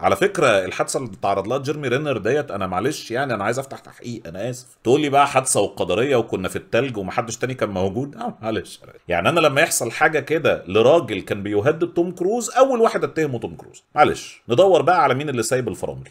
على فكره الحادثه اللي تعرض لها جيرمي رينر ديت انا معلش يعني انا عايز افتح تحقيق انا اسف تقول لي بقى حادثه والقدريه وكنا في التلج ومحدش تاني كان موجود اه معلش يعني انا لما يحصل حاجه كده لراجل كان بيهدد توم كروز اول واحد اتهمه توم كروز معلش ندور بقى على مين اللي سايب الفرامل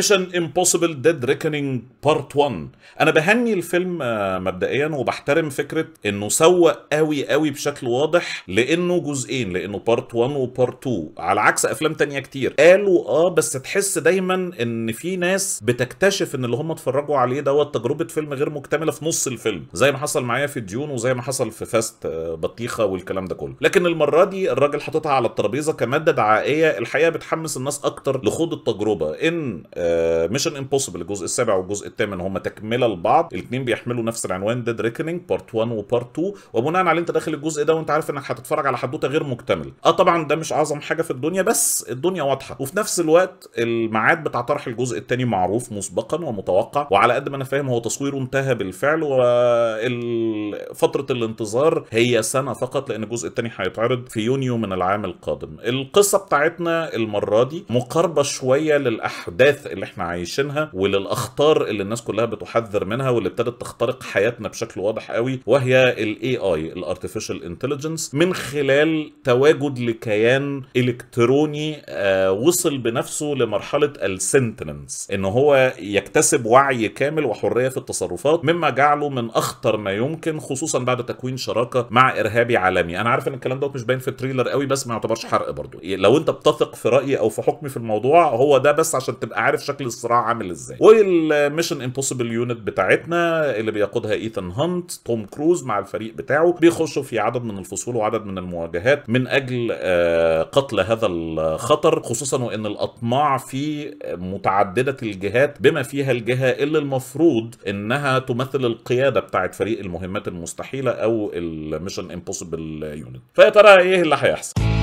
ميشن امبوسيبل ديد ريكنينج بارت 1 انا بهني الفيلم آه، مبدئيا وبحترم فكره انه سوق قوي قوي بشكل واضح لانه جزئين لانه بارت 1 وبارت 2 على عكس افلام تانية كتير قالوا اه بس تحس دايما ان في ناس بتكتشف ان اللي هم اتفرجوا عليه دوت تجربه فيلم غير مكتمله في نص الفيلم زي ما حصل معايا في ديون وزي ما حصل في فاست آه، بطيخه والكلام ده كله لكن المره دي الراجل حاططها على الترابيزه كماده دعائيه الحقيقه بتحمس الناس اكتر لخوض التجربه ان آه، ميشن آه، امبوسيبل الجزء السابع والجزء الثامن هم تكمله لبعض الاثنين بيحملوا نفس العنوان ديد ريكنينج بارت 1 وبارت 2 وبناء عليه انت داخل الجزء ده وانت عارف انك هتتفرج على حدوته غير مكتمله اه طبعا ده مش اعظم حاجه في الدنيا بس الدنيا واضحه وفي نفس الوقت الميعاد بتاع طرح الجزء الثاني معروف مسبقا ومتوقع وعلى قد ما انا فاهم هو تصويره انتهى بالفعل وفتره الانتظار هي سنه فقط لان الجزء الثاني هيتعرض في يونيو من العام القادم القصه بتاعتنا المره دي مقاربه شويه للاحداث اللي احنا عايشينها وللاخطار اللي الناس كلها بتحذر منها واللي ابتدت تخترق حياتنا بشكل واضح قوي وهي الاي اي الارتفيشال انتليجنس من خلال تواجد لكيان الكتروني آه وصل بنفسه لمرحله السنتنس ان هو يكتسب وعي كامل وحريه في التصرفات مما جعله من اخطر ما يمكن خصوصا بعد تكوين شراكه مع ارهابي عالمي انا عارف ان الكلام دوت مش باين في التريلر قوي بس ما يعتبرش حرق برضه لو انت بتثق في رايي او في حكمي في الموضوع هو ده بس عشان تبقى عارف عارف شكل الصراع عامل ازاي والميشن امبوسيبل يونت بتاعتنا اللي بيقودها ايثان هانت توم كروز مع الفريق بتاعه بيخشوا في عدد من الفصول وعدد من المواجهات من اجل آه، قتل هذا الخطر خصوصا وان الاطماع في متعدده الجهات بما فيها الجهه اللي المفروض انها تمثل القياده بتاعت فريق المهمات المستحيله او الميشن امبوسيبل يونت فيا ترى ايه اللي هيحصل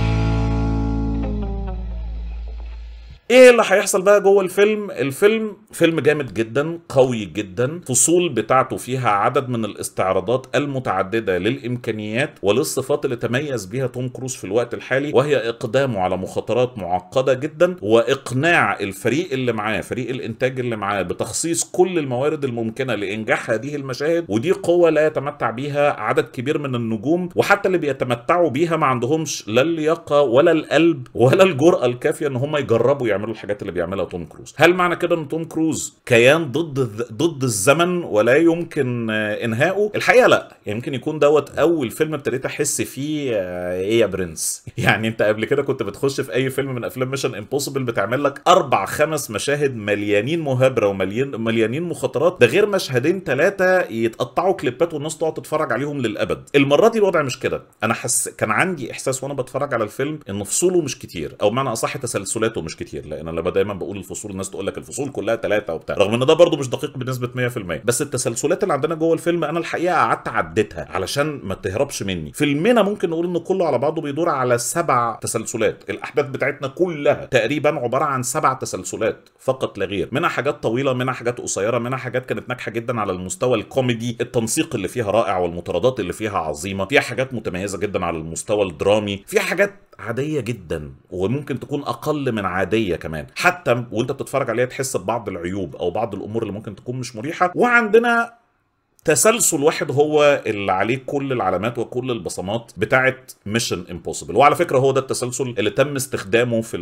ايه اللي هيحصل بقى جوه الفيلم الفيلم فيلم جامد جدا قوي جدا فصول بتاعته فيها عدد من الاستعراضات المتعدده للامكانيات وللصفات اللي تميز بيها توم كروز في الوقت الحالي وهي اقدامه على مخاطرات معقده جدا واقناع الفريق اللي معاه فريق الانتاج اللي معاه بتخصيص كل الموارد الممكنه لانجاح هذه المشاهد ودي قوه لا يتمتع بيها عدد كبير من النجوم وحتى اللي بيتمتعوا بيها ما عندهمش لا اللياقه ولا القلب ولا الجرأه الكافيه ان هم يجربوا يعني بيعملوا الحاجات اللي بيعملها توم كروز هل معنى كده ان توم كروز كيان ضد ضد الزمن ولا يمكن انهائه الحقيقه لا يمكن يعني يكون دوت اول فيلم ابتديت احس فيه ايه يا برنس يعني انت قبل كده كنت بتخش في اي فيلم من افلام ميشن امبوسيبل بتعمل لك اربع خمس مشاهد مليانين مهابره ومليان مليانين مخاطرات ده غير مشهدين ثلاثه يتقطعوا كليبات والناس تقعد تتفرج عليهم للابد المره دي الوضع مش كده انا حس كان عندي احساس وانا بتفرج على الفيلم ان فصوله مش كتير او معنى اصح تسلسلاته مش كتير لان انا دايما بقول الفصول الناس تقول لك الفصول كلها ثلاثه وبتاع رغم ان ده برضه مش دقيق بنسبه 100% بس التسلسلات اللي عندنا جوه الفيلم انا الحقيقه قعدت عديتها علشان ما تهربش مني فيلمنا ممكن نقول ان كله على بعضه بيدور على سبع تسلسلات الاحداث بتاعتنا كلها تقريبا عباره عن سبع تسلسلات فقط لا غير منها حاجات طويله منها حاجات قصيره منها حاجات كانت ناجحه جدا على المستوى الكوميدي التنسيق اللي فيها رائع والمطاردات اللي فيها عظيمه فيها حاجات متميزه جدا على المستوى الدرامي فيها حاجات عاديه جدا وممكن تكون اقل من عاديه كمان حتى وانت بتتفرج عليها تحس ببعض العيوب او بعض الامور اللي ممكن تكون مش مريحه وعندنا تسلسل واحد هو اللي عليه كل العلامات وكل البصمات بتاعت ميشن امبوسيبل وعلى فكره هو ده التسلسل اللي تم استخدامه في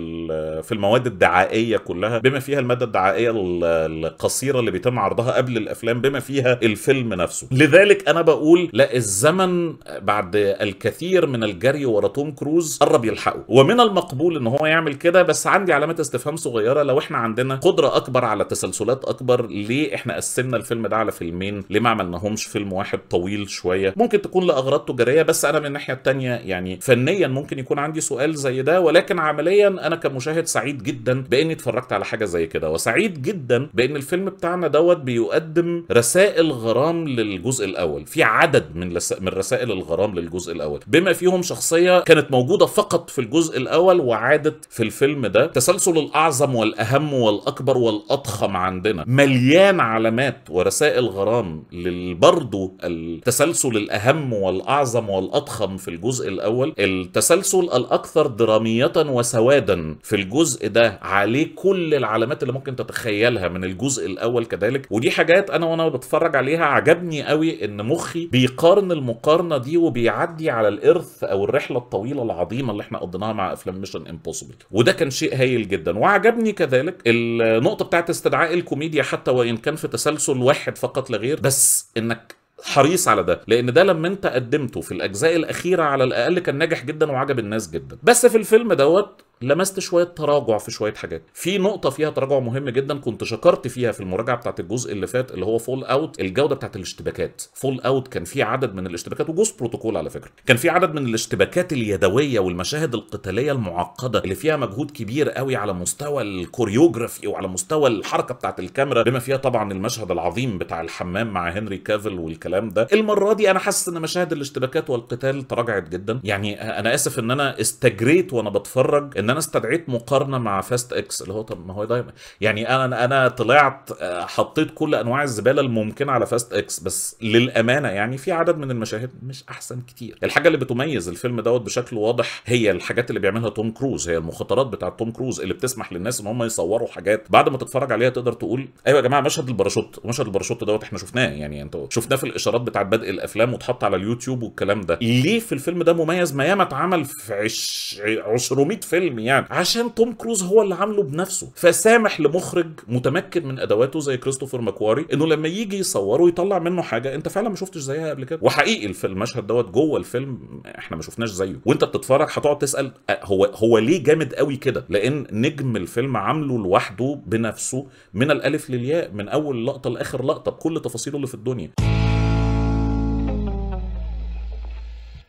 في المواد الدعائيه كلها بما فيها الماده الدعائيه القصيره اللي بيتم عرضها قبل الافلام بما فيها الفيلم نفسه لذلك انا بقول لا الزمن بعد الكثير من الجري ورا توم كروز قرب يلحقه ومن المقبول ان هو يعمل كده بس عندي علامه استفهام صغيره لو احنا عندنا قدره اكبر على تسلسلات اكبر ليه احنا قسمنا الفيلم ده على فيلمين ليه ما عملنا عملناهمش فيلم واحد طويل شويه ممكن تكون لاغراض تجاريه بس انا من الناحيه الثانيه يعني فنيا ممكن يكون عندي سؤال زي ده ولكن عمليا انا كمشاهد سعيد جدا باني اتفرجت على حاجه زي كده وسعيد جدا بان الفيلم بتاعنا دوت بيقدم رسائل غرام للجزء الاول في عدد من لس... من رسائل الغرام للجزء الاول بما فيهم شخصيه كانت موجوده فقط في الجزء الاول وعادت في الفيلم ده تسلسل الاعظم والاهم والاكبر والاضخم عندنا مليان علامات ورسائل غرام لل برضو التسلسل الأهم والأعظم والأضخم في الجزء الأول التسلسل الأكثر درامية وسوادا في الجزء ده عليه كل العلامات اللي ممكن تتخيلها من الجزء الأول كذلك ودي حاجات أنا وأنا بتفرج عليها عجبني قوي إن مخي بيقارن المقارنة دي وبيعدي على الإرث أو الرحلة الطويلة العظيمة اللي احنا قضيناها مع أفلام ميشن امبوسيبل وده كان شيء هايل جدا وعجبني كذلك النقطة بتاعت استدعاء الكوميديا حتى وإن كان في تسلسل واحد فقط لا غير بس انك حريص على ده لان ده لما انت قدمته في الاجزاء الاخيره على الاقل كان ناجح جدا وعجب الناس جدا بس في الفيلم دوت لمست شويه تراجع في شويه حاجات في نقطه فيها تراجع مهم جدا كنت شكرت فيها في المراجعه بتاعت الجزء اللي فات اللي هو فول اوت الجوده بتاعت الاشتباكات فول اوت كان في عدد من الاشتباكات وجزء بروتوكول على فكره كان في عدد من الاشتباكات اليدويه والمشاهد القتاليه المعقده اللي فيها مجهود كبير قوي على مستوى الكوريوجرافي وعلى مستوى الحركه بتاعت الكاميرا بما فيها طبعا المشهد العظيم بتاع الحمام مع هنري كافل والكلام ده المره دي انا حاسس ان مشاهد الاشتباكات والقتال تراجعت جدا يعني انا اسف ان انا استجريت وانا بتفرج ان انا استدعيت مقارنه مع فاست اكس اللي هو طب ما هو دايما يعني انا انا طلعت آه، حطيت كل انواع الزباله الممكنه على فاست اكس بس للامانه يعني في عدد من المشاهد مش احسن كتير الحاجه اللي بتميز الفيلم دوت بشكل واضح هي الحاجات اللي بيعملها توم كروز هي المخاطرات بتاعه توم كروز اللي بتسمح للناس ان هم يصوروا حاجات بعد ما تتفرج عليها تقدر تقول ايوه يا جماعه مشهد الباراشوت ومشهد الباراشوت دوت احنا شفناه يعني انتوا شفناه في الاشارات بتاعه بدء الافلام واتحط على اليوتيوب والكلام ده ليه في الفيلم ده مميز ما ياما اتعمل في 200 فيلم الفيلم يعني عشان توم كروز هو اللي عامله بنفسه فسامح لمخرج متمكن من ادواته زي كريستوفر ماكواري انه لما يجي يصوره يطلع منه حاجه انت فعلا ما شفتش زيها قبل كده وحقيقي في المشهد دوت جوه الفيلم احنا ما شفناش زيه وانت بتتفرج هتقعد تسال هو هو ليه جامد قوي كده لان نجم الفيلم عامله لوحده بنفسه من الالف للياء من اول لقطه لاخر لقطه بكل تفاصيله اللي في الدنيا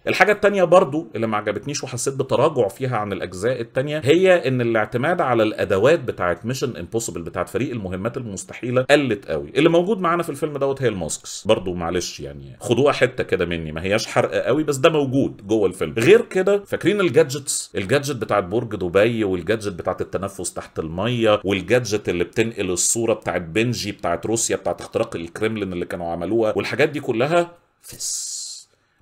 الحاجة التانية برضو اللي ما عجبتنيش وحسيت بتراجع فيها عن الأجزاء التانية هي إن الاعتماد على الأدوات بتاعت ميشن امبوسيبل بتاعت فريق المهمات المستحيلة قلت قوي اللي موجود معانا في الفيلم دوت هي الماسكس برضو معلش يعني خدوها حتة كده مني ما هياش حرق قوي بس ده موجود جوه الفيلم غير كده فاكرين الجادجتس الجادجت بتاعت برج دبي والجادجت بتاعت التنفس تحت المية والجادجت اللي بتنقل الصورة بتاعت بنجي بتاعت روسيا بتاعت اختراق الكريملين اللي كانوا عملوها والحاجات دي كلها فس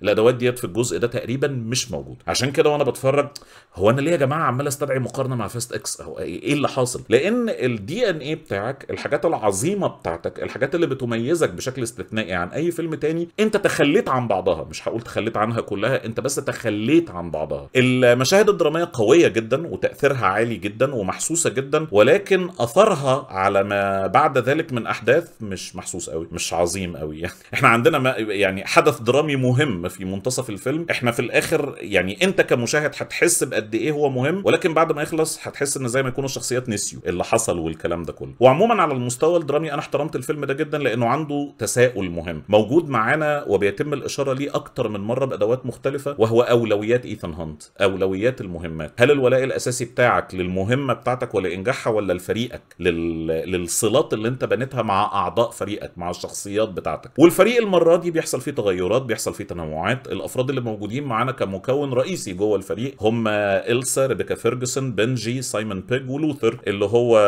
الادوات ديت في الجزء ده تقريبا مش موجود عشان كده وانا بتفرج هو انا ليه يا جماعه عمال استدعي مقارنه مع فاست اكس هو إيه-, ايه اللي حاصل لان الدي ان ايه بتاعك الحاجات العظيمه بتاعتك الحاجات اللي بتميزك بشكل استثنائي عن اي فيلم تاني انت تخليت عن بعضها مش هقول تخليت عنها كلها انت بس تخليت عن بعضها المشاهد الدراميه قويه جدا وتاثيرها عالي جدا ومحسوسه جدا ولكن اثرها على ما بعد ذلك من احداث مش محسوس قوي مش عظيم قوي يعني احنا عندنا ما يعني حدث درامي مهم في منتصف الفيلم احنا في الاخر يعني انت كمشاهد هتحس بقد ايه هو مهم ولكن بعد ما يخلص هتحس ان زي ما يكونوا الشخصيات نسيوا اللي حصل والكلام ده كله وعموما على المستوى الدرامي انا احترمت الفيلم ده جدا لانه عنده تساؤل مهم موجود معانا وبيتم الاشاره ليه اكتر من مره بادوات مختلفه وهو اولويات ايثان هانت اولويات المهمات هل الولاء الاساسي بتاعك للمهمه بتاعتك ولانجاحها ولا لفريقك لل... للصلات اللي انت بنيتها مع اعضاء فريقك مع الشخصيات بتاعتك والفريق المره دي بيحصل فيه تغيرات بيحصل فيه تنوع المجموعات الافراد اللي موجودين معانا كمكون رئيسي جوه الفريق هم إلسا ريبيكا فيرجسون بنجي سايمون بيج ولوثر اللي هو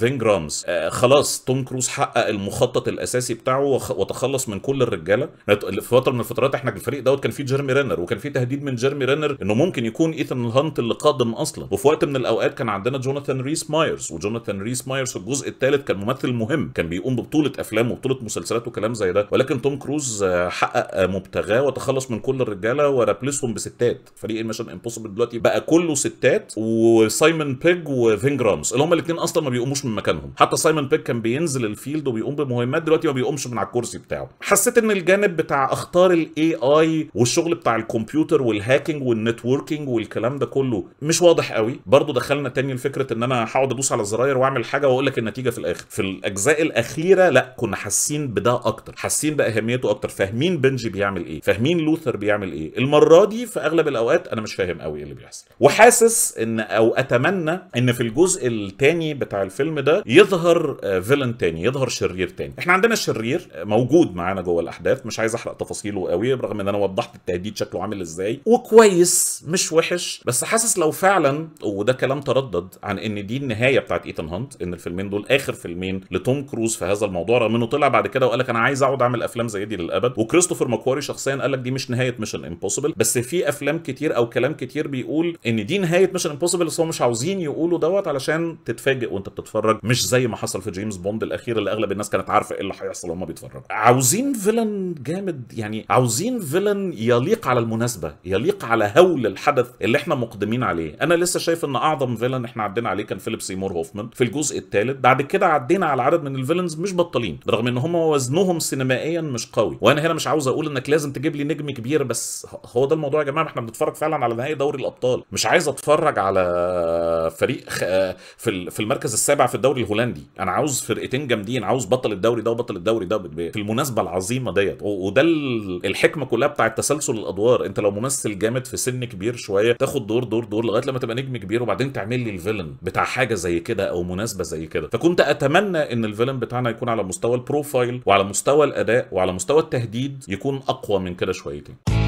فين جرامز آه خلاص توم كروز حقق المخطط الاساسي بتاعه وتخلص من كل الرجاله في فتره من الفترات احنا الفريق دوت كان فيه جيرمي رينر وكان فيه تهديد من جيرمي رينر انه ممكن يكون ايثان هانت اللي قادم اصلا وفي وقت من الاوقات كان عندنا جوناثان ريس مايرز وجوناثان ريس مايرز في الجزء الثالث كان ممثل مهم كان بيقوم ببطوله افلام وبطوله مسلسلات وكلام زي ده ولكن توم كروز آه، حقق مبتغاه خلص من كل الرجاله ورابلسهم بستات فريق ميشن امبوسيبل دلوقتي بقى كله ستات وسايمون بيج وفينجرامز اللي هم الاثنين اصلا ما بيقوموش من مكانهم حتى سايمون بيج كان بينزل الفيلد وبيقوم بمهمات دلوقتي ما بيقومش من على الكرسي بتاعه حسيت ان الجانب بتاع اختار الاي اي والشغل بتاع الكمبيوتر والهاكينج والنتوركينج والكلام ده كله مش واضح قوي برضو دخلنا تاني لفكره ان انا هقعد ادوس على الزراير واعمل حاجه واقول لك النتيجه في الاخر في الاجزاء الاخيره لا كنا حاسين بده اكتر حاسين باهميته اكتر فاهمين بنجي بيعمل ايه فاهمين مين لوثر بيعمل ايه المره دي في اغلب الاوقات انا مش فاهم قوي إيه اللي بيحصل وحاسس ان او اتمنى ان في الجزء الثاني بتاع الفيلم ده يظهر فيلن آه، تاني يظهر شرير تاني احنا عندنا الشرير آه، موجود معانا جوه الاحداث مش عايز احرق تفاصيله قوي برغم ان انا وضحت التهديد شكله عامل ازاي وكويس مش وحش بس حاسس لو فعلا وده كلام تردد عن ان دي النهايه بتاعت ايتن هانت ان الفيلمين دول اخر فيلمين لتوم كروز في هذا الموضوع رغم انه طلع بعد كده وقال لك انا عايز اقعد اعمل افلام زي دي للابد وكريستوفر ماكواري شخصيا قال لك دي مش نهايه ميشن امبوسيبل بس في افلام كتير او كلام كتير بيقول ان دي نهايه ميشن امبوسيبل بس هم مش عاوزين يقولوا دوت علشان تتفاجئ وانت بتتفرج مش زي ما حصل في جيمس بوند الاخير اللي اغلب الناس كانت عارفه ايه اللي هيحصل وهم بيتفرجوا عاوزين فيلن جامد يعني عاوزين فيلن يليق على المناسبه يليق على هول الحدث اللي احنا مقدمين عليه انا لسه شايف ان اعظم فيلن احنا عدينا عليه كان فيليب سيمور هوفمان في الجزء الثالث بعد كده عدينا على عدد من الفيلنز مش بطالين رغم ان هم وزنهم سينمائيا مش قوي وانا هنا مش عاوز اقول انك لازم تجيب لي نجم كبير بس هو ده الموضوع يا جماعه احنا بنتفرج فعلا على نهائي دوري الابطال مش عايز اتفرج على فريق في في المركز السابع في الدوري الهولندي انا عاوز فرقتين جامدين عاوز بطل الدوري ده وبطل الدوري ده في المناسبه العظيمه ديت وده الحكمه كلها بتاعه تسلسل الادوار انت لو ممثل جامد في سن كبير شويه تاخد دور دور دور لغايه لما تبقى نجم كبير وبعدين تعمل لي الفيلن بتاع حاجه زي كده او مناسبه زي كده فكنت اتمنى ان الفيلن بتاعنا يكون على مستوى البروفايل وعلى مستوى الاداء وعلى مستوى التهديد يكون اقوى من كده شويه waiting.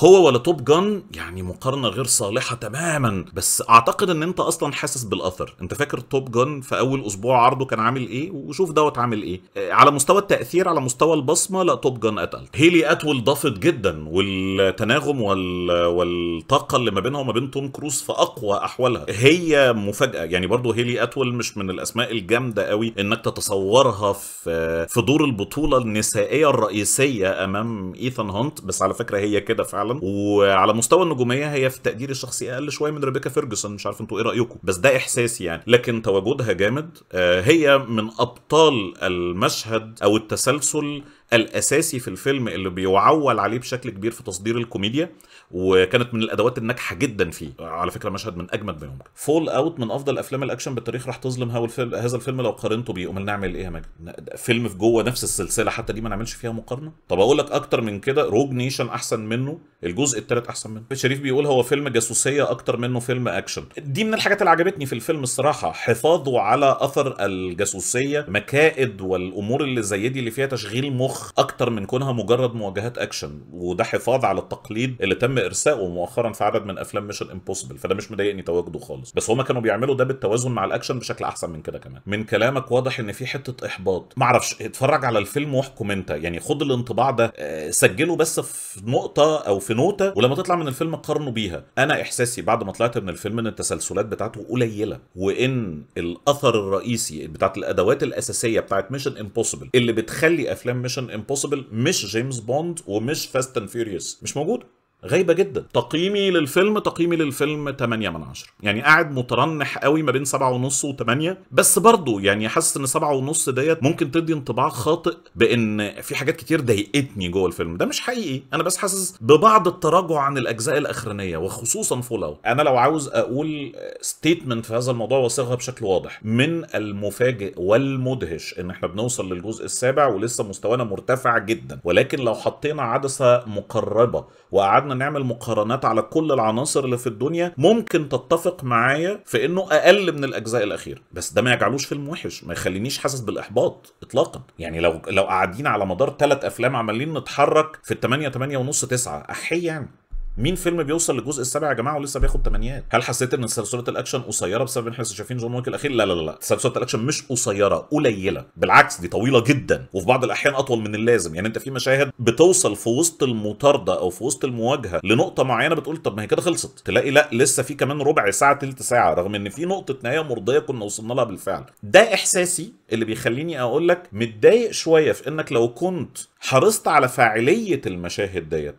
هو ولا توب جان يعني مقارنه غير صالحه تماما بس اعتقد ان انت اصلا حاسس بالاثر انت فاكر توب جان في اول اسبوع عرضه كان عامل ايه وشوف دوت عامل ايه آه، على مستوى التاثير على مستوى البصمه لا توب جان اتقل هيلي اتول ضافت جدا والتناغم وال... والطاقه اللي ما بينها وما بين توم كروز في اقوى احوالها هي مفاجاه يعني برضه هيلي اتول مش من الاسماء الجامده قوي انك تتصورها في في دور البطوله النسائيه الرئيسيه امام ايثان هانت بس على فكره هي كده فعلا فعلا وعلى مستوى النجوميه هي في تقديري الشخصي اقل شويه من ريبيكا فيرجسون مش عارف انتوا ايه رايكم بس ده احساسي يعني لكن تواجدها جامد آه، هي من ابطال المشهد او التسلسل الاساسي في الفيلم اللي بيعول عليه بشكل كبير في تصدير الكوميديا وكانت من الادوات الناجحه جدا فيه على فكره مشهد من اجمد منهم فول اوت من افضل افلام الاكشن بالتاريخ راح تظلم هذا الفيلم لو قارنته بيه امال نعمل ايه يا ماجد فيلم في جوه نفس السلسله حتى دي ما نعملش فيها مقارنه طب اقول لك اكتر من كده روج نيشن احسن منه الجزء الثالث احسن منه شريف بيقول هو فيلم جاسوسيه اكتر منه فيلم اكشن دي من الحاجات اللي عجبتني في الفيلم الصراحه حفاظه على اثر الجاسوسيه مكائد والامور اللي زي دي اللي فيها تشغيل مخ مخ اكتر من كونها مجرد مواجهات اكشن وده حفاظ على التقليد اللي تم ارساؤه مؤخرا في عدد من افلام ميشن امبوسيبل فده مش مضايقني تواجده خالص بس هما كانوا بيعملوا ده بالتوازن مع الاكشن بشكل احسن من كده كمان من كلامك واضح ان في حته احباط معرفش اتفرج على الفيلم واحكم انت يعني خد الانطباع ده آه، سجله بس في نقطه او في نوته ولما تطلع من الفيلم قارنه بيها انا احساسي بعد ما طلعت من الفيلم ان التسلسلات بتاعته قليله وان الاثر الرئيسي بتاعت الادوات الاساسيه بتاعت ميشن امبوسيبل اللي بتخلي افلام ميشن ميشن امبوسيبل مش جيمس بوند ومش فاست اند فيوريوس مش موجوده غايبه جدا تقييمي للفيلم تقييمي للفيلم 8 من 10 يعني قاعد مترنح قوي ما بين 7.5 و8 بس برضه يعني حاسس ان 7.5 ديت ممكن تدي انطباع خاطئ بان في حاجات كتير ضايقتني جوه الفيلم ده مش حقيقي انا بس حاسس ببعض التراجع عن الاجزاء الاخرانيه وخصوصا فول اوت انا لو عاوز اقول ستيتمنت في هذا الموضوع واصيغها بشكل واضح من المفاجئ والمدهش ان احنا بنوصل للجزء السابع ولسه مستوانا مرتفع جدا ولكن لو حطينا عدسه مقربه وقعدنا قعدنا نعمل مقارنات على كل العناصر اللي في الدنيا ممكن تتفق معايا في انه اقل من الاجزاء الاخيره بس ده ما يجعلوش فيلم وحش ما يخلينيش حاسس بالاحباط اطلاقا يعني لو لو قاعدين على مدار ثلاث افلام عمالين نتحرك في ال 8 8 ونص 9 احي يعني مين فيلم بيوصل للجزء السابع يا جماعه ولسه بياخد تمانيات هل حسيت ان سلسله الاكشن قصيره بسبب ان احنا لسه شايفين جون ويك الاخير لا لا لا سلسله الاكشن مش قصيره قليله بالعكس دي طويله جدا وفي بعض الاحيان اطول من اللازم يعني انت في مشاهد بتوصل في وسط المطارده او في وسط المواجهه لنقطه معينه بتقول طب ما هي كده خلصت تلاقي لا لسه في كمان ربع ساعه ثلث ساعه رغم ان في نقطه نهايه مرضيه كنا وصلنا لها بالفعل ده احساسي اللي بيخليني اقول لك متضايق شويه في انك لو كنت حرصت على فاعليه المشاهد ديت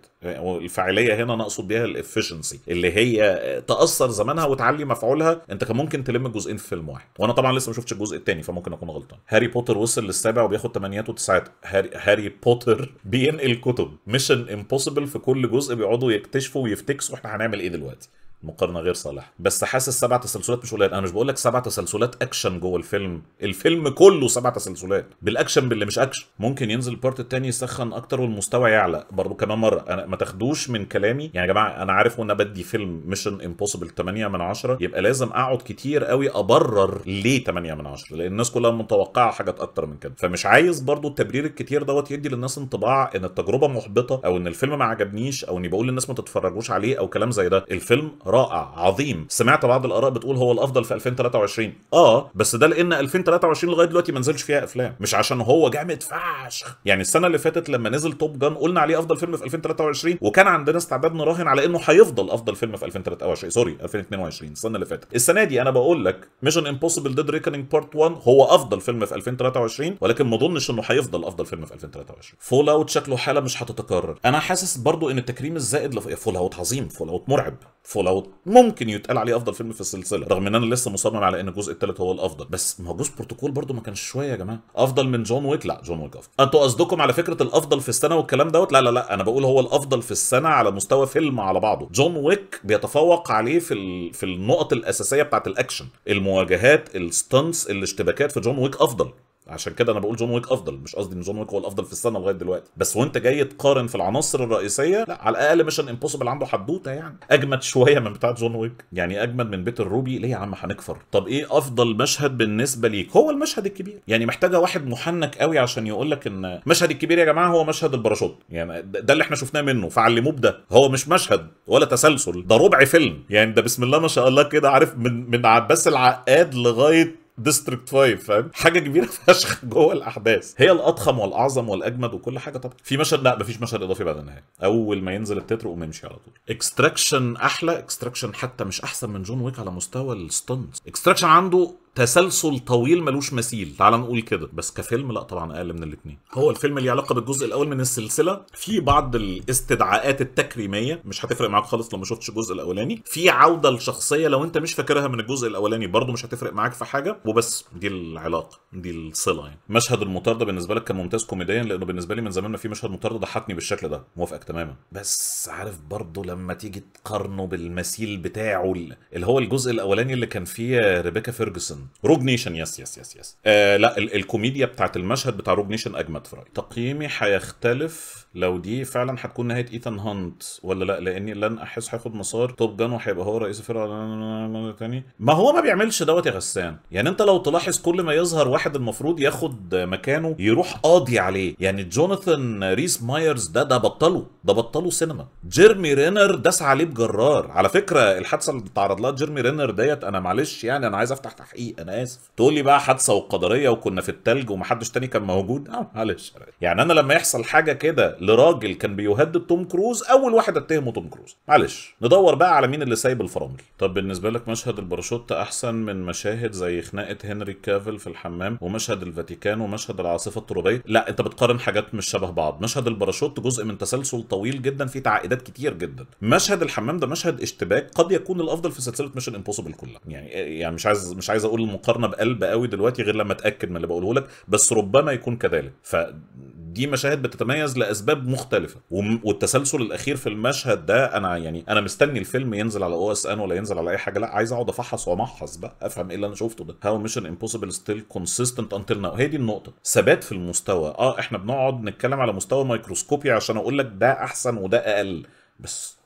الفاعليه هنا انا اقصد بيها الافشنسي اللي هي تاثر زمانها وتعلي مفعولها انت كان ممكن تلم جزئين في فيلم واحد وانا طبعا لسه ما شفتش الجزء الثاني فممكن اكون غلطان هاري بوتر وصل للسابع وبياخد ثمانيات وتسعات هاري, هاري بوتر بينقل كتب ميشن امبوسيبل في كل جزء بيقعدوا يكتشفوا ويفتكسوا احنا هنعمل ايه دلوقتي مقارنه غير صالحه بس حاسس سبع تسلسلات مش قليل انا مش بقول لك سبع تسلسلات اكشن جوه الفيلم الفيلم كله سبع تسلسلات بالاكشن باللي مش اكشن ممكن ينزل البارت التاني يسخن اكتر والمستوى يعلى برضو كمان مره انا ما تاخدوش من كلامي يعني يا جماعه انا عارف وانا بدي فيلم ميشن امبوسيبل 8 من 10 يبقى لازم اقعد كتير قوي ابرر ليه 8 من 10 لان الناس كلها متوقعه حاجات اكتر من كده فمش عايز برضو التبرير الكتير دوت يدي للناس انطباع ان التجربه محبطه او ان الفيلم ما عجبنيش او اني بقول للناس ما تتفرجوش عليه او كلام زي ده الفيلم رائع عظيم سمعت بعض الاراء بتقول هو الافضل في 2023 اه بس ده لان 2023 لغايه دلوقتي ما نزلش فيها افلام مش عشان هو جامد فشخ يعني السنه اللي فاتت لما نزل توب جان قلنا عليه افضل فيلم في 2023 وكان عندنا استعداد نراهن على انه هيفضل افضل فيلم في 2023 سوري 2022 السنه اللي فاتت السنه دي انا بقول لك ميشن امبوسيبل ديد ريكنينج بارت 1 هو افضل فيلم في 2023 ولكن ما اظنش انه هيفضل افضل فيلم في 2023 فول اوت شكله حاله مش هتتكرر انا حاسس برضو ان التكريم الزائد لفول اوت عظيم فول اوت مرعب فول اوت اوت ممكن يتقال عليه افضل فيلم في السلسله رغم ان انا لسه مصمم على ان الجزء الثالث هو الافضل بس ما هو جوز بروتوكول برده ما كانش شويه يا جماعه افضل من جون ويك لا جون ويك افضل انتوا قصدكم على فكره الافضل في السنه والكلام دوت لا لا لا انا بقول هو الافضل في السنه على مستوى فيلم على بعضه جون ويك بيتفوق عليه في ال... في النقط الاساسيه بتاعت الاكشن المواجهات الستنس الاشتباكات في جون ويك افضل عشان كده انا بقول جون ويك افضل مش قصدي ان جون ويك هو الافضل في السنه لغايه دلوقتي بس وانت جاي تقارن في العناصر الرئيسيه لا على الاقل ميشن امبوسيبل عنده حدوته يعني اجمد شويه من بتاعه جون ويك يعني اجمد من بيت الروبي ليه يا عم هنكفر طب ايه افضل مشهد بالنسبه ليك هو المشهد الكبير يعني محتاجه واحد محنك قوي عشان يقول لك ان المشهد الكبير يا جماعه هو مشهد الباراشوت يعني ده اللي احنا شفناه منه فعلموه بده هو مش مشهد ولا تسلسل ده ربع فيلم يعني ده بسم الله ما شاء الله كده عارف من من عباس العقاد لغايه ديستريكت 5 فاهم حاجه كبيره فشخ جوه الاحداث هي الاضخم والاعظم والاجمد وكل حاجه طبعا في مشهد لا مفيش مشهد اضافي بعد النهايه اول ما ينزل التتر قوم امشي على طول اكستراكشن احلى اكستراكشن حتى مش احسن من جون ويك على مستوى الستنت اكستراكشن عنده تسلسل طويل ملوش مثيل تعال نقول كده بس كفيلم لا طبعا اقل من الاثنين هو الفيلم اللي علاقه بالجزء الاول من السلسله في بعض الاستدعاءات التكريميه مش هتفرق معاك خالص لو ما شفتش الجزء الاولاني في عوده لشخصيه لو انت مش فاكرها من الجزء الاولاني برضه مش هتفرق معاك في حاجه وبس دي العلاقه دي الصله يعني مشهد المطارده بالنسبه لك كان ممتاز كوميديا لانه بالنسبه لي من زمان ما في مشهد مطارده ضحكني بالشكل ده موافقك تماما بس عارف برضه لما تيجي تقارنه بالمثيل بتاعه اللي هو الجزء الاولاني اللي كان فيه ريبيكا فيرجسون روج نيشن يس يس يس يس آه لا ال- الكوميديا بتاعت المشهد بتاع روج نيشن اجمد في رايي تقييمي هيختلف لو دي فعلا هتكون نهايه ايثان هانت ولا لا لاني لن احس هياخد مسار توب جان وهيبقى هو رئيس الفرقه تاني ما هو ما بيعملش دوت يا غسان يعني انت لو تلاحظ كل ما يظهر واحد المفروض ياخد مكانه يروح قاضي عليه يعني جوناثان ريس مايرز ده ده بطله ده بطله سينما جيرمي رينر داس عليه بجرار على فكره الحادثه اللي اتعرض لها جيرمي رينر ديت انا معلش يعني انا عايز افتح تحقيق انا اسف تقول لي بقى حادثه وقدريه وكنا في التلج ومحدش تاني كان موجود اه معلش يعني انا لما يحصل حاجه كده لراجل كان بيهدد توم كروز اول واحد اتهمه توم كروز معلش ندور بقى على مين اللي سايب الفرامل طب بالنسبه لك مشهد الباراشوت احسن من مشاهد زي خناقه هنري كافل في الحمام ومشهد الفاتيكان ومشهد العاصفه الترابيه لا انت بتقارن حاجات مش شبه بعض مشهد الباراشوت جزء من تسلسل طويل جدا فيه تعقيدات كتير جدا مشهد الحمام ده مشهد اشتباك قد يكون الافضل في سلسله ميشن امبوسيبل كلها يعني يعني مش عايز مش عايز اقول اقول المقارنه بقلب قوي دلوقتي غير لما اتاكد من اللي بقوله لك بس ربما يكون كذلك فدي مشاهد بتتميز لاسباب مختلفه والتسلسل الاخير في المشهد ده انا يعني انا مستني الفيلم ينزل على او اس ان ولا ينزل على اي حاجه لا عايز اقعد افحص وامحص بقى افهم ايه اللي انا شفته ده هاو ميشن امبوسيبل ستيل كونسيستنت انتل ناو هي دي النقطه ثبات في المستوى اه احنا بنقعد نتكلم على مستوى مايكروسكوبي عشان اقول لك ده احسن وده اقل بس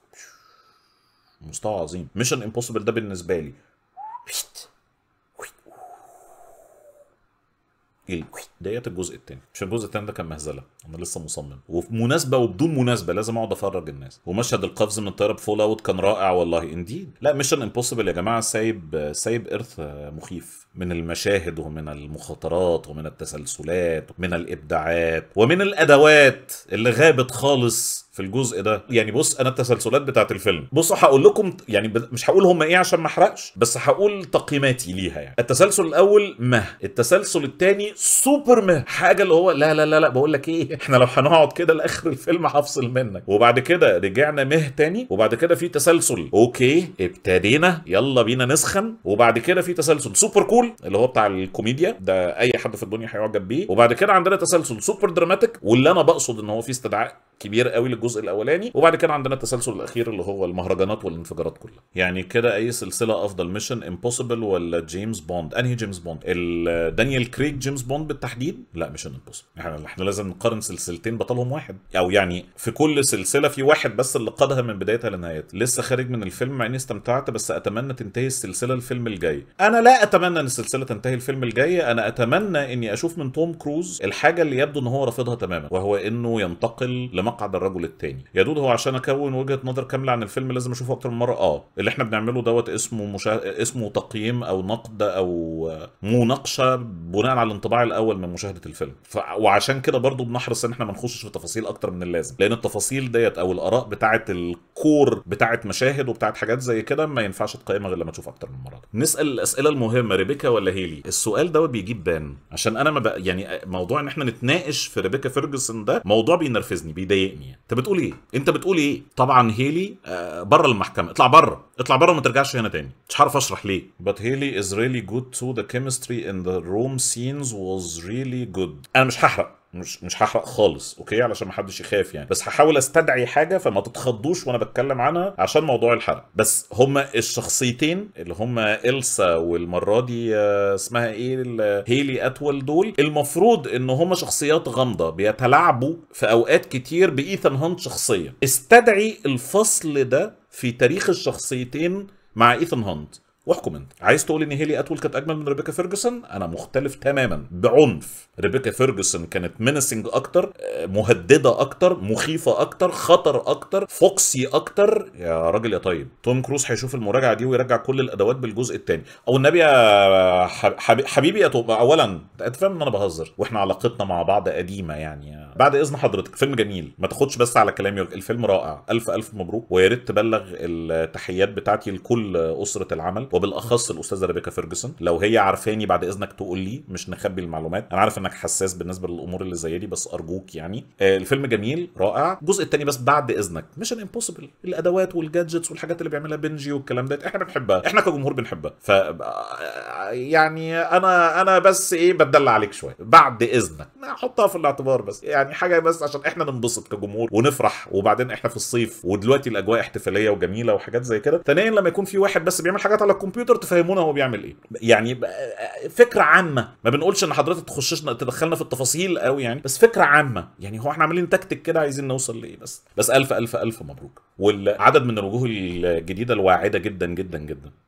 مستوى عظيم ميشن امبوسيبل ده بالنسبه لي ايه؟ ديت الجزء الثاني عشان الجزء الثاني ده كان مهزله انا لسه مصمم وفي مناسبه وبدون مناسبه لازم اقعد افرج الناس ومشهد القفز من الطياره بفول اوت كان رائع والله انديد لا ميشن امبوسيبل يا جماعه سايب سايب ارث مخيف من المشاهد ومن المخاطرات ومن التسلسلات ومن الابداعات ومن الادوات اللي غابت خالص في الجزء ده يعني بص انا التسلسلات بتاعت الفيلم بصوا هقول لكم يعني مش هقول هم ايه عشان ما احرقش بس هقول تقييماتي ليها يعني التسلسل الاول مه التسلسل الثاني سوبر مه حاجه اللي هو لا لا لا لا بقول لك ايه احنا لو هنقعد كده لاخر الفيلم هفصل منك وبعد كده رجعنا مه تاني وبعد كده في تسلسل اوكي ابتدينا يلا بينا نسخن وبعد كده في تسلسل سوبر كول ديدبول اللي هو بتاع الكوميديا ده اي حد في الدنيا هيعجب بيه وبعد كده عندنا تسلسل سوبر دراماتيك واللي انا بقصد ان هو فيه استدعاء كبير قوي للجزء الاولاني وبعد كده عندنا التسلسل الاخير اللي هو المهرجانات والانفجارات كلها يعني كده اي سلسله افضل ميشن امبوسيبل ولا جيمس بوند انهي جيمس بوند دانيال كريج جيمس بوند بالتحديد لا ميشن امبوسيبل احنا احنا لازم نقارن سلسلتين بطلهم واحد او يعني في كل سلسله في واحد بس اللي قادها من بدايتها لنهايتها لسه خارج من الفيلم مع اني استمتعت بس اتمنى تنتهي السلسله الفيلم الجاي انا لا اتمنى ان السلسله تنتهي الفيلم الجاي انا اتمنى اني اشوف من توم كروز الحاجه اللي يبدو ان هو رافضها تماما وهو انه ينتقل لمقعد الرجل الثاني يا دود هو عشان اكون وجهه نظر كامله عن الفيلم لازم اشوفه اكتر من مره اه اللي احنا بنعمله دوت اسمه مشا... اسمه تقييم او نقد او مناقشه بناء على الانطباع الاول من مشاهده الفيلم ف... وعشان كده برضو بنحرص ان احنا ما نخشش في تفاصيل اكتر من اللازم لان التفاصيل ديت او الاراء بتاعه الكور بتاعه مشاهد وبتاعه حاجات زي كده ما ينفعش تقيمها غير لما تشوف اكتر من مره نسال الاسئله المهمه ريبيكا ريبيكا ولا هيلي السؤال دوت بيجيب بان عشان انا ما بق... يعني موضوع ان احنا نتناقش في ريبيكا فيرجسون ده موضوع بينرفزني بيضايقني يعني انت بتقول ايه انت بتقول ايه طبعا هيلي آه بره المحكمه اطلع بره اطلع بره وما ترجعش هنا تاني مش هعرف اشرح ليه but هيلي is really good too the chemistry in the room scenes was really good انا مش هحرق مش مش هحرق خالص اوكي علشان ما حدش يخاف يعني بس هحاول استدعي حاجه فما تتخضوش وانا بتكلم عنها عشان موضوع الحرق بس هما الشخصيتين اللي هما إلسا والمره دي آه، اسمها ايه هيلي اتول دول المفروض ان هما شخصيات غامضه بيتلاعبوا في اوقات كتير بايثان هانت شخصيا استدعي الفصل ده في تاريخ الشخصيتين مع ايثان هانت واحكم انت عايز تقول ان هيلي اتول كانت اجمل من ريبيكا فيرجسون انا مختلف تماما بعنف ريبيكا فيرجسون كانت منسنج اكتر مهدده اكتر مخيفه اكتر خطر اكتر فوكسي اكتر يا راجل يا طيب توم كروز هيشوف المراجعه دي ويرجع كل الادوات بالجزء الثاني او النبي يا حبيبي يا توم اولا انت فاهم ان انا بهزر واحنا علاقتنا مع بعض قديمه يعني بعد اذن حضرتك فيلم جميل ما تاخدش بس على كلامي الفيلم رائع الف الف مبروك ويا ريت تبلغ التحيات بتاعتي لكل اسره العمل وبالاخص الاستاذه ريبيكا فيرجسون لو هي عارفاني بعد اذنك تقول لي مش نخبي المعلومات انا عارف انك حساس بالنسبه للامور اللي زي دي بس ارجوك يعني آه، الفيلم جميل رائع الجزء الثاني بس بعد اذنك ميشن امبوسيبل الادوات والجادجتس والحاجات اللي بيعملها بنجي والكلام ده احنا بنحبها احنا كجمهور بنحبها ف يعني انا انا بس ايه بتدلع عليك شويه بعد اذنك حطها في الاعتبار بس يعني حاجه بس عشان احنا ننبسط كجمهور ونفرح وبعدين احنا في الصيف ودلوقتي الاجواء احتفاليه وجميله وحاجات زي كده ثانيا لما يكون في واحد بس بيعمل حاجات على الكمبيوتر تفهمونا هو بيعمل ايه يعني فكره عامه ما بنقولش ان حضرتك تخشنا تدخلنا في التفاصيل قوي يعني بس فكره عامه يعني هو احنا عاملين تكتك كده عايزين نوصل لايه بس بس الف الف الف مبروك والعدد من الوجوه الجديده الواعده جدا جدا جدا